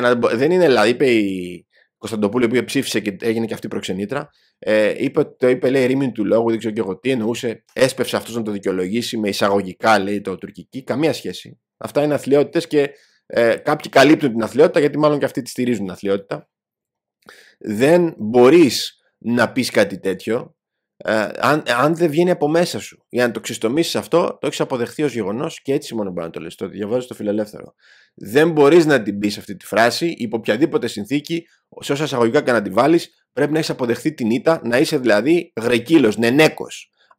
να, δεν είναι, δηλαδή, είπε η, Κωνσταντοπούλου, που ψήφισε και έγινε και αυτή η προξενήτρα, ε, είπε, το είπε, λέει, ρήμην του λόγου, δεν ξέρω και εγώ τι εννοούσε. Έσπευσε αυτός να το δικαιολογήσει με εισαγωγικά, λέει, το τουρκική. Καμία σχέση. Αυτά είναι αθλειότητες και ε, κάποιοι καλύπτουν την αθλειότητα, γιατί μάλλον και αυτοί τη στηρίζουν την αθλειότητα. Δεν μπορείς να πεις κάτι τέτοιο. Ε, αν, αν δεν βγαίνει από μέσα σου. Για να το ξεστομίσεις αυτό, το έχεις αποδεχθεί ως γεγονός και έτσι μόνο μπορεί να το λες. Το διαβάζεις στο φιλελεύθερο. Δεν μπορείς να την πεις αυτή τη φράση υπό οποιαδήποτε συνθήκη, σε όσα εισαγωγικά και να την βάλεις, πρέπει να έχεις αποδεχθεί την ήττα, να είσαι δηλαδή γρεκύλος, νενέκος.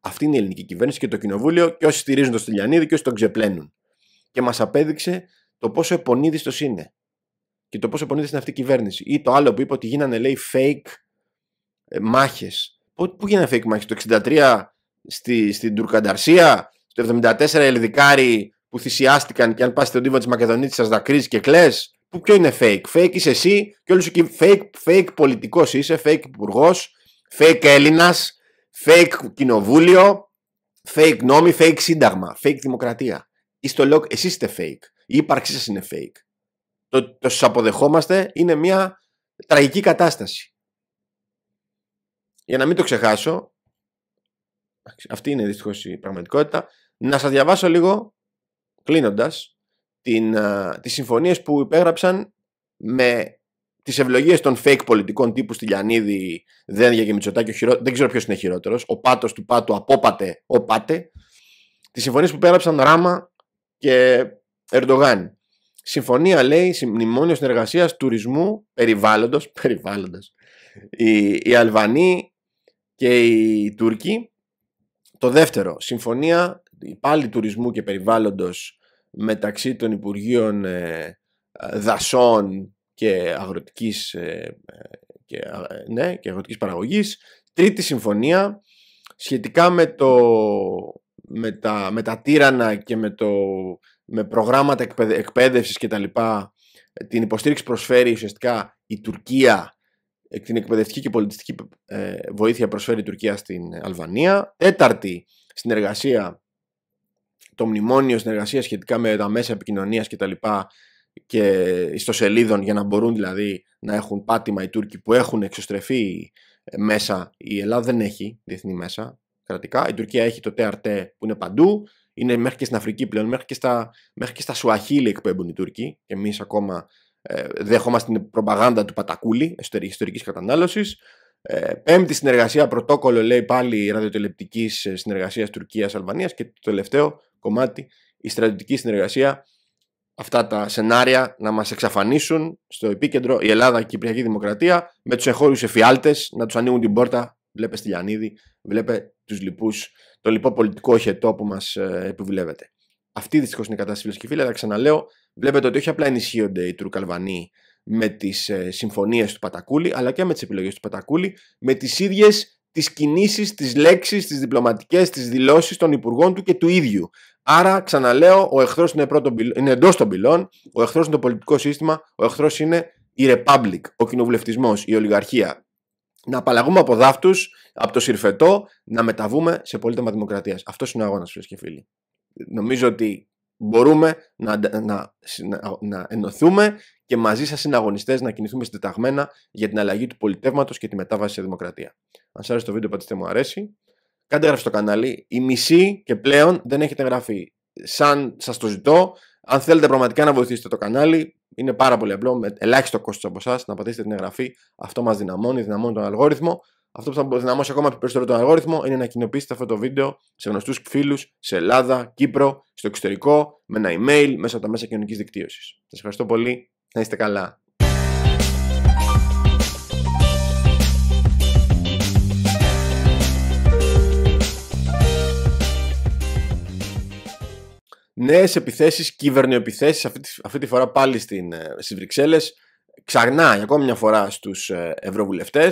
Αυτή είναι η ελληνική κυβέρνηση και το κοινοβούλιο και όσοι στηρίζουν τον Στυλιανίδη και όσοι τον ξεπλένουν. Και μας απέδειξε το πόσο επωνίδιστος είναι. Και το πόσο επωνίδιστο είναι αυτή η κυβέρνηση. Ή το άλλο που είπε ότι γίνανε λέει fake ε, μάχες Πού γίνεται fake match, το 63 στη, στην Τουρκανταρσία, το 74 Ελδικάρι που θυσιάστηκαν και αν πας στον τύπο τη Μακεδονίτσα δακρύζεις και κλε. Που ποιο είναι fake. Fake είσαι εσύ και όλους εκεί. fake, fake πολιτικός είσαι, fake υπουργός, fake Έλληνας, fake κοινοβούλιο, fake νόμοι, fake σύνταγμα, fake δημοκρατία. Είστε λόγ, εσείς είστε fake. Η ύπαρξή σας είναι fake. Το, το σας αποδεχόμαστε είναι μια τραγική κατάσταση για να μην το ξεχάσω, αυτή είναι δυστυχώς η πραγματικότητα, να σας διαβάσω λίγο, κλείνοντας, την, τις συμφωνίες που υπέγραψαν με τις ευλογίες των fake πολιτικών τύπου στη Λιανίδη, Δένδια και Μητσοτάκη, χειρό... δεν ξέρω ποιος είναι χειρότερος, ο πάτος του πάτου, απόπατε, ο πάτε, τις συμφωνίες που υπέγραψαν Ράμα και Ερντογάν. Συμφωνία λέει μνημόνιο συνεργασίας τουρισμού περιβάλλοντος. Οι, οι Αλβανοί και οι Τούρκοι. Το δεύτερο, συμφωνία πάλι τουρισμού και περιβάλλοντος μεταξύ των Υπουργείων ε, Δασών και Αγροτικής, ε, και, ε, ναι, αγροτικής Παραγωγής. Τρίτη συμφωνία σχετικά με, το, με, τα, με τα τύρανα και με, το, με προγράμματα εκπαίδευσης και τα λοιπά, την υποστήριξη προσφέρει ουσιαστικά η Τουρκία την εκπαιδευτική και πολιτιστική ε, βοήθεια προσφέρει η Τουρκία στην Αλβανία. Τέταρτη, συνεργασία, το μνημόνιο συνεργασίας σχετικά με τα μέσα επικοινωνίας κτλ. και ιστοσελίδων για να μπορούν δηλαδή να έχουν πάτημα οι Τούρκοι που έχουν εξωστρεφεί ε, μέσα. Η Ελλάδα δεν έχει διεθνή μέσα κρατικά. Η Τουρκία έχει το TRT που είναι παντού. Είναι μέχρι και στην Αφρική πλέον, μέχρι και στα, μέχρι στα Σουαχίλη εκπέμπουν οι Τούρκοι. Εμείς ακόμα ε, δέχομαστε την προπαγάνδα του Πατακούλη ιστορικής κατανάλωσης. Ε, πέμπτη συνεργασία, πρωτόκολλο λέει πάλι ραδιοτελεπτικής ε, συνεργασίας Τουρκία-Αλβανία. Και το τελευταίο κομμάτι, η στρατιωτική συνεργασία. Αυτά τα σενάρια να μας εξαφανίσουν στο επίκεντρο η Ελλάδα και η Κυπριακή Δημοκρατία με τους εχώριου εφιάλτες να τους ανοίγουν την πόρτα. Βλέπε στη Λιανίδη, βλέπε τους λοιπούς, το λοιπό πολιτικό οχετό που μας ε, επιβουλεύεται. Αυτή δυστυχώς είναι η κατάσταση, φίλες και φίλοι, αλλά ξαναλέω, Βλέπετε ότι όχι απλά ενισχύονται οι Τουρκαλβανοί με τις ε, συμφωνίες του Πατακούλη, αλλά και με τις επιλογές του Πατακούλη, με τις ίδιες τις κινήσεις, τις λέξεις, τις διπλωματικές, τις δηλώσεις των υπουργών του και του ίδιου. Άρα, ξαναλέω, ο εχθρός είναι, είναι εντός των πυλών, ο εχθρός είναι το πολιτικό σύστημα, ο εχθρός είναι η Republic, ο κοινοβουλευτισμός, η ολιγαρχία. Να απαλλαγούμε από δάφτους, από το συρφετό, να μεταβούμε σε πολίτευμα δημοκρατίας. Αυτός είναι ο αγώνας, φίλες και φίλοι. Νομίζω ότι μπορούμε να, να, να ενωθούμε και μαζί σας συναγωνιστές να κινηθούμε συντεταγμένα για την αλλαγή του πολιτεύματος και τη μετάβαση σε δημοκρατία. Αν σας άρεσε το βίντεο πατήστε μου αρέσει. Κάντε εγγραφή στο κανάλι. Η μισή και πλέον δεν έχετε εγγραφεί. Σαν σας το ζητώ, αν θέλετε πραγματικά να βοηθήσετε το κανάλι, είναι πάρα πολύ απλό, με ελάχιστο κόστος από εσάς να πατήσετε την εγγραφή. Αυτό μας δυναμώνει, δυναμώνει τον αλγόριθμο. Αυτό που θα δυναμώσει ακόμα περισσότερο τον αλγόριθμο είναι να κοινοποιήσετε αυτό το βίντεο σε γνωστούς φίλους, σε Ελλάδα, Κύπρο, στο εξωτερικό, με ένα email, μέσα από τα μέσα κοινωνικής δικτύωσης. Σας ευχαριστώ πολύ. Να είστε καλά. Νέες επιθέσεις, κυβερνοεπιθέσεις, αυτή, αυτή τη φορά πάλι ε, στις Βρυξέλλες. Βρυξέλλες, ξανά ακόμη μια φορά στους ε, ευρωβουλευτές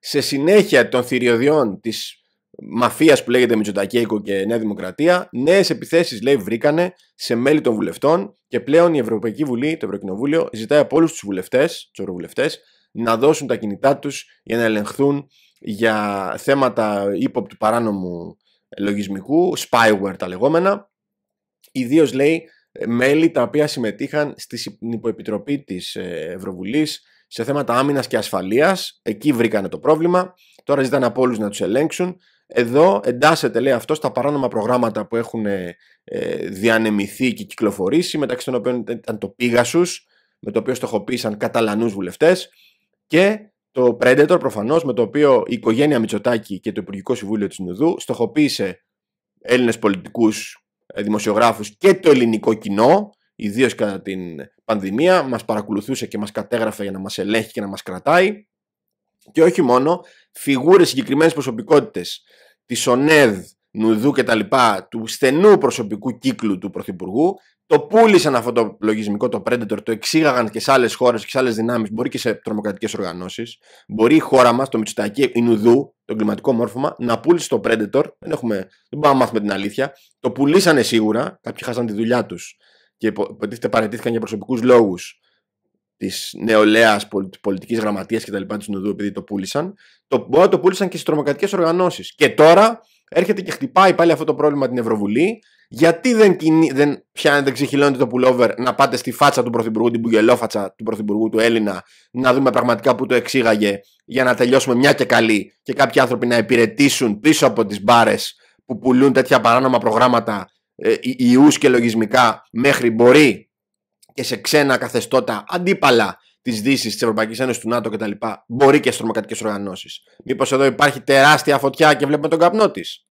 σε συνέχεια των θηριωδιών της μαφίας που λέγεται Μητσοτακέικο και Νέα Δημοκρατία, νέες επιθέσεις λέει βρήκανε σε μέλη των βουλευτών και πλέον η Ευρωπαϊκή Βουλή, το Ευρωκοινοβούλιο, ζητάει από όλους τους βουλευτές, τους ευρωβουλευτές, να δώσουν τα κινητά τους για να ελεγχθούν για θέματα ύποπτου παράνομου λογισμικού, spyware τα λεγόμενα, ιδίως λέει μέλη τα οποία συμμετείχαν στην υποεπιτροπή της ε, Ευρωβουλής σε θέματα άμυνας και ασφαλείας. Εκεί βρήκανε το πρόβλημα. Τώρα ζητάνε από όλους να τους ελέγξουν. Εδώ εντάσσεται, λέει αυτός, στα παράνομα προγράμματα που έχουν ε, ε, διανεμηθεί και κυκλοφορήσει, μεταξύ των οποίων ήταν το Πίγασου, με το οποίο στοχοποίησαν καταλανούς βουλευτές και το Predator προφανώς, με το οποίο η οικογένεια Μητσοτάκη και το Υπουργικό Συμβούλιο της Νουδού στοχοποίησε Έλληνες πολιτικούς ε, δημοσιογράφους και το ελληνικό κοινό ιδίως κατά την πανδημία, μας παρακολουθούσε και μας κατέγραφε για να μας ελέγχει και να μας κρατάει. Και όχι μόνο, φιγούρες συγκεκριμένες προσωπικότητες της ΟΝΕΔ, Νουδού κτλ. του στενού προσωπικού κύκλου του Πρωθυπουργού, το πούλησαν αυτό το λογισμικό, το Predator, το εξήγαγαν και σε άλλες χώρες και σε άλλες δυνάμεις, μπορεί και σε τρομοκρατικές οργανώσεις. Μπορεί η χώρα μας, το Μητσουτακή, η Νουδού, το κλιματικό μόρφωμα, να πούλησε το Predator. Δεν, έχουμε, να μάθουμε την αλήθεια. Το πουλήσανε σίγουρα, κάποιοι χάσαν τη δουλειά τους και υποτίθεται παραιτήθηκαν για προσωπικούς λόγους της νεολαίας πολιτικής γραμματείας κτλ. του Νοδού επειδή το πούλησαν. Το, μπορεί το πούλησαν και στις τρομοκρατικές οργανώσεις. Και τώρα έρχεται και χτυπάει πάλι αυτό το πρόβλημα την Ευρωβουλή. Γιατί δεν, κινεί, δεν, το pullover να πάτε στη φάτσα του Πρωθυπουργού, την πουγελόφατσα του Πρωθυπουργού του Έλληνα, να δούμε πραγματικά που το εξήγαγε για να τελειώσουμε μια και καλή και κάποιοι άνθρωποι να υπηρετήσουν πίσω από τις μπάρες που πουλούν τέτοια παράνομα προγράμματα ε, ιούς και λογισμικά μέχρι μπορεί και σε ξένα καθεστώτα αντίπαλα της Δύσης, της Ευρωπαϊκής Ένωσης, του ΝΑΤΟ κτλ. Μπορεί και στι τρομοκρατικέ οργανώσεις. Μήπως εδώ υπάρχει τεράστια φωτιά και βλέπουμε τον καπνό της.